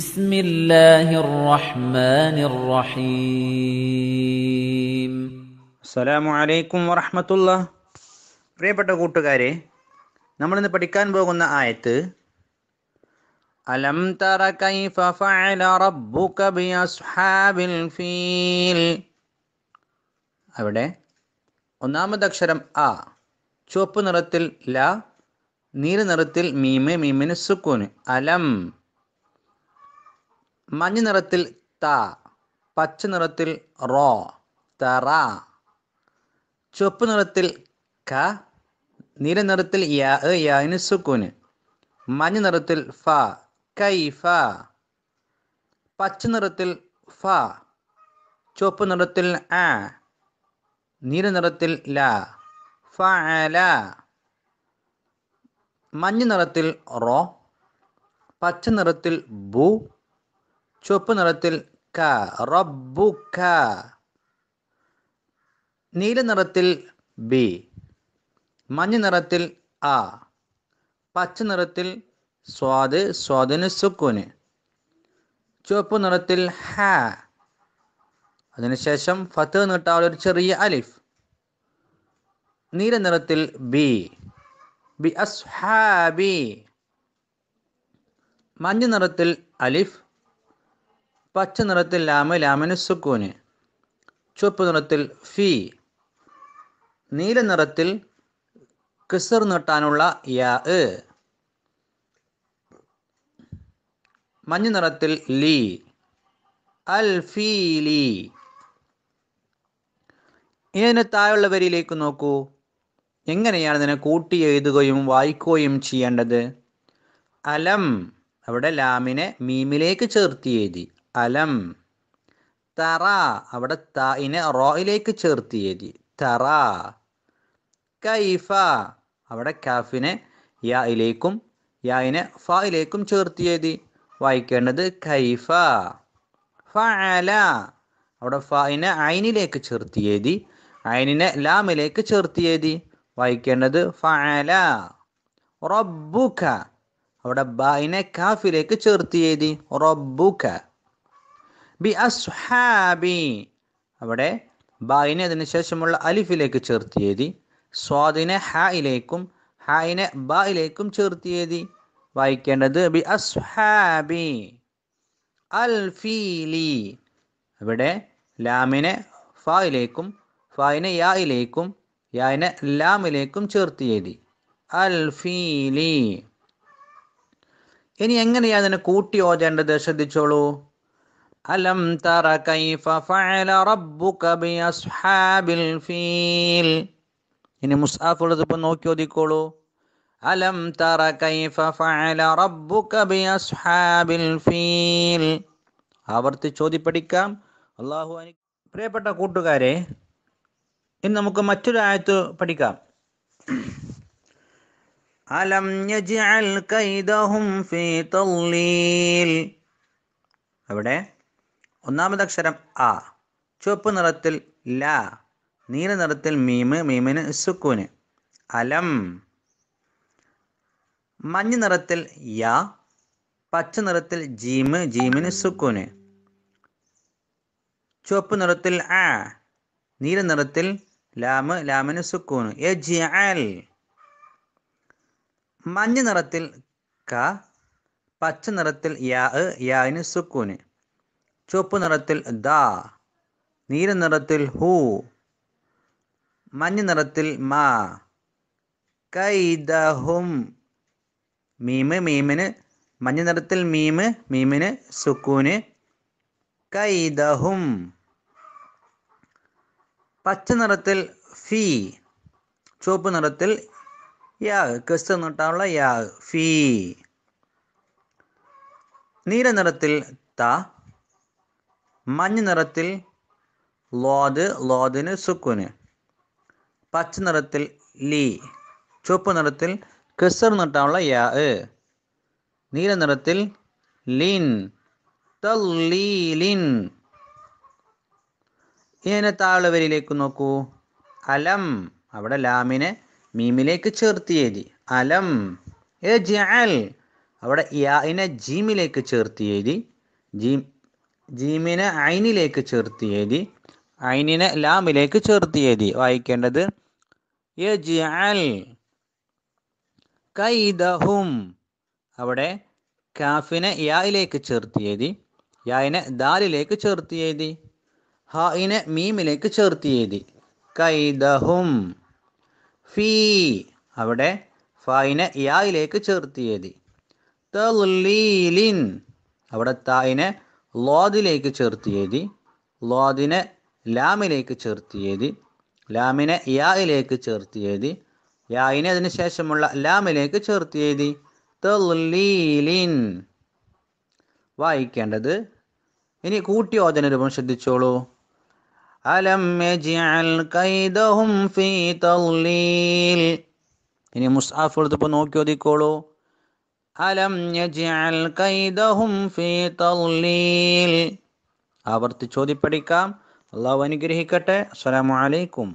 بسم الله الرحمن الرحيم السلام عليكم ورحمة الله പ്രിയപ്പെട്ട കൂട്ടുകാരെ നമ്മളിന്ന് പഠിക്കാൻ പോകുന്ന ആയത്ത് അലം തറ കൈഫ ഫഅല റബ്ബുക ബിഅസ്ഹാബിൽ ഫീൽ അവിടെ ഒന്നാമത് അക്ഷരം അ ചുവപ്പ് നിറത്തിൽ ല നീല നിറത്തിൽ മീമ മീമിന് സുക്കൂന് അലം മഞ്ഞ നിറത്തിൽ ത പച്ച നിറത്തിൽ റോ തറ ചുവപ്പ് നിറത്തിൽ ക നീല നിറത്തിൽ യാ യാന് സുക്കൂന് മഞ്ഞ നിറത്തിൽ ഫ കൈഫ പച്ച നിറത്തിൽ ഫ ചുവപ്പ് നിറത്തിൽ ആ നീല നിറത്തിൽ ല ഫല മഞ്ഞ നിറത്തിൽ റോ പച്ച നിറത്തിൽ ബു ചുവപ്പ് നിറത്തിൽ ക റബ്ബു ക നീല നിറത്തിൽ ബി മഞ്ഞ നിറത്തിൽ ആ പച്ച നിറത്തിൽ സ്വാദ് സ്വാദിന് സുക്കൂന് ചുവപ്പ് നിറത്തിൽ ഹ അതിനുശേഷം ഫത്ത് നീട്ടാവുള്ള ഒരു ചെറിയ അലിഫ് നീല നിറത്തിൽ ബി ബി അസ്ഹാബി മഞ്ഞ നിറത്തിൽ അലിഫ് പച്ച നിറത്തിൽ ലാമ ലാമന് സുക്കൂന് ചുവപ്പ് നിറത്തിൽ ഫി നീല നിറത്തിൽ കിസർ നീട്ടാനുള്ള യാ മഞ്ഞ നിറത്തിൽ ലീ അൽ ഫീലി ഇതിന് താഴെയുള്ള വരിയിലേക്ക് നോക്കൂ എങ്ങനെയാണ് ഇതിനെ കൂട്ടി എഴുതുകയും വായിക്കുകയും ചെയ്യേണ്ടത് അലം അവിടെ ലാമിനെ മീമിലേക്ക് ചേർത്തി എഴുതി അലം തറ അവിടെ തായിനെ റോയിലേക്ക് ചേർത്ത് എഴുതി തറ കൈഫ അവിടെ കാഫിനെ യായിലേക്കും യായിനെ ഫയിലേക്കും ചേർത്ത് എഴുതി വായിക്കേണ്ടത് കൈഫ ഫഅല അവിടെ ഫായിനെ ഐനിലേക്ക് ചേർത്ത് എഴുതി ഐനിനെ ലാമിലേക്ക് ചേർത്ത് എഴുതി വായിക്കേണ്ടത് ഫഅല റബ്ബുക അവിടെ ബായിനെ കാഫിലേക്ക് ചേർത്ത് എഴുതി റബ്ബുക ബി അസ്ഹാബി അവിടെ ബായിനെ അതിന് ശേഷമുള്ള അലിഫിലേക്ക് ചേർത്ത് സ്വാദിനെ ഹായിലേക്കും ഹായിനെ ബായിലേക്കും ചേർത്ത് വായിക്കേണ്ടത് ബി അസ്ഹാബി അൽ ഫീലി അവിടെ ലാമിനെ ഫായിലേക്കും ഫായിനെ യായിലേക്കും യായിനെ ലാമിലേക്കും ചേർത്ത് അൽ ഫീലി ഇനി എങ്ങനെയാണ് അതിനെ കൂട്ടി ഓതേണ്ടത് ശ്രദ്ധിച്ചോളൂ അലം തറ കൈഫ ഫഅല റബ്ബുക ബിയസ്ഹാബിൽ ഫീൽ ഇനി മുസ്ആഫ് ഉള്ളതിപ്പോ നോക്കി ഓതിക്കോളൂ അലം തറ കൈഫ ഫഅല റബ്ബുക ബിയസ്ഹാബിൽ ഫീൽ ആവർത്തി ചോദി പഠിക്കാം അനി പ്രിയപ്പെട്ട കൂട്ടുകാരെ ഇനി നമുക്ക് മറ്റൊരു ആയത്ത് പഠിക്കാം അലം യജ്അൽ കൈദഹും ഫീ തള്ളീൽ അവിടെ ഒന്നാമത്തെ അക്ഷരം ആ ചുവപ്പ് നിറത്തിൽ ല നീല നിറത്തിൽ മീമ് മീമിന് സുക്കൂന് അലം മഞ്ഞ നിറത്തിൽ യ പച്ച നിറത്തിൽ ജീമ് ജീമിന് സുക്കൂന് ചുവപ്പ് നിറത്തിൽ ആ നീല നിറത്തിൽ ലാമ് ലാമിന് സുക്കൂന് എ ജി അൽ മഞ്ഞ നിറത്തിൽ ക പച്ച നിറത്തിൽ യാ യാന് സുക്കൂന് ചുവപ്പ് നിറത്തിൽ ദ നീല നിറത്തിൽ ഹു മഞ്ഞ നിറത്തിൽ മാ കൈദഹും മീമ് മീമിന് മഞ്ഞ നിറത്തിൽ മീമ് മീമിന് സുക്കൂന് കൈദഹും പച്ച നിറത്തിൽ ഫീ ചുവപ്പ് നിറത്തിൽ യാ കസ് എന്നിട്ടാണുള്ള യാ ഫീ നീല നിറത്തിൽ ത മഞ്ഞ നിറത്തിൽ ലോദ് ലോദിന് സുക്കുന് പച്ച നിറത്തിൽ ലീ ചുവപ്പ് നിറത്തിൽ കിസർ നിട്ടാനുള്ള യാ നീല നിറത്തിൽ ലിൻ തല്ലീലിൻ ഇങ്ങനെ താഴെ വരിയിലേക്ക് നോക്കൂ അലം അവിടെ ലാമിനെ മീമിലേക്ക് ചേർത്തിയേതി അലം എ ജൽ അവിടെ യാ ഇനെ ജീമിലേക്ക് ചേർത്തിയേതി ജീം ജീമിനെ ഐനിലേക്ക് ചേർത്ത് എഴുതി ഐനിനെ ലാമിലേക്ക് ചേർത്ത് എഴുതി വായിക്കേണ്ടത് കൈദഹും അവിടെ കാഫിനെ യായിലേക്ക് ചേർത്ത് എഴുതി യായിനെ ദാലിലേക്ക് ചേർത്ത് എഴുതി ഹായിനെ മീമിലേക്ക് ചേർത്ത് എഴുതി കൈദഹും ഫീ അവിടെ ഫായിനെ യായിലേക്ക് ചേർത്ത് എഴുതി തലീലിൻ അവിടെ തായിനെ ലോദിലേക്ക് ചേർത്ത് എഴുതി ലോദിനെ ലാമിലേക്ക് ചേർത്ത് എഴുതി ലാമിനെ യായിലേക്ക് ചേർത്ത് എഴുതി യായിനെ അതിന് ശേഷമുള്ള ലാമിലേക്ക് ചേർത്ത് എഴുതി വായിക്കേണ്ടത് ഇനി കൂട്ടിയോജന രൂപം ശ്രദ്ധിച്ചോളൂ അലം കൈദഹും ഫീ ഇനി മുസ്ആഫ് എടുത്തപ്പോൾ നോക്കി ഓതിക്കോളൂ അലം യജ്അൽ കൈദഹും ഫീ തദ്ലീൽ ആവർത്തിച്ചോതി അള്ളാഹു അനുഗ്രഹിക്കട്ടെ അസ്സലാമു അലൈക്കും